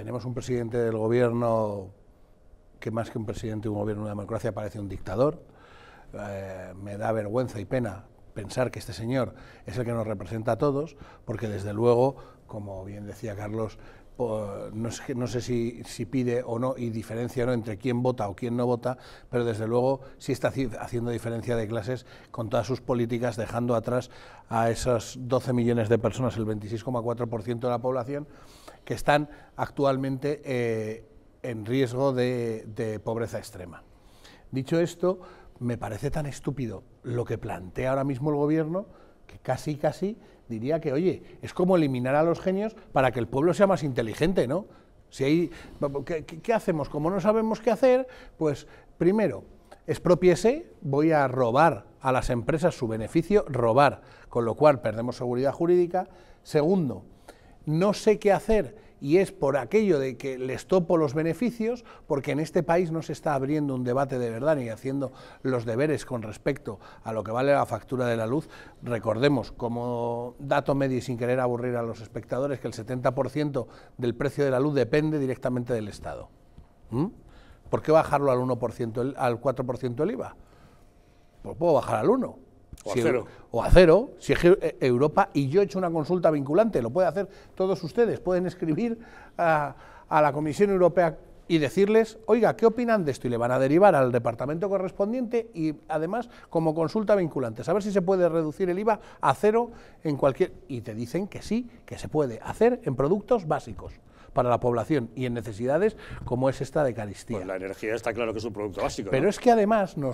tenemos un presidente del gobierno que más que un presidente de un gobierno de una democracia parece un dictador. Eh, me da vergüenza y pena pensar que este señor es el que nos representa a todos, porque desde luego, como bien decía Carlos, no sé, si, pide o no y diferencia ¿no? entre quién vota o quién no vota, pero desde luego sí está haciendo diferencia de clases con todas sus políticas, dejando atrás a esos 12 millones de personas, el 26,4% de la población, que están actualmente eh, en riesgo de pobreza extrema. Dicho esto, me parece tan estúpido lo que plantea ahora mismo el gobierno que casi, casi diría que, oye, es como eliminar a los genios para que el pueblo sea más inteligente, ¿no? Si hay, ¿qué, qué hacemos? Como no sabemos qué hacer, pues primero, expropiese, voy a robar a las empresas su beneficio, robar, con lo cual perdemos seguridad jurídica. Segundo, no sé qué hacer y es por aquello de que les topo los beneficios, porque en este país no se está abriendo un debate de verdad ni haciendo los deberes con respecto a lo que vale la factura de la luz. Recordemos, como dato medio y sin querer aburrir a los espectadores, que el 70% del precio de la luz depende directamente del Estado. ¿Mm? ¿Por qué bajarlo al 1%, al 4% el IVA? Pues puedo bajar al 1%. O a cero. O a si eh, Europa, y yo he hecho una consulta vinculante, lo puede hacer todos ustedes, pueden escribir a, la Comisión Europea y decirles, oiga, ¿qué opinan de esto? Y le van a derivar al departamento correspondiente y además como consulta vinculante, saber si se puede reducir el IVA a cero en cualquier... Y te dicen que sí, que se puede hacer en productos básicos para la población y en necesidades como es esta de caristía. Pues la energía está claro que es un producto básico. Pero es que además nos...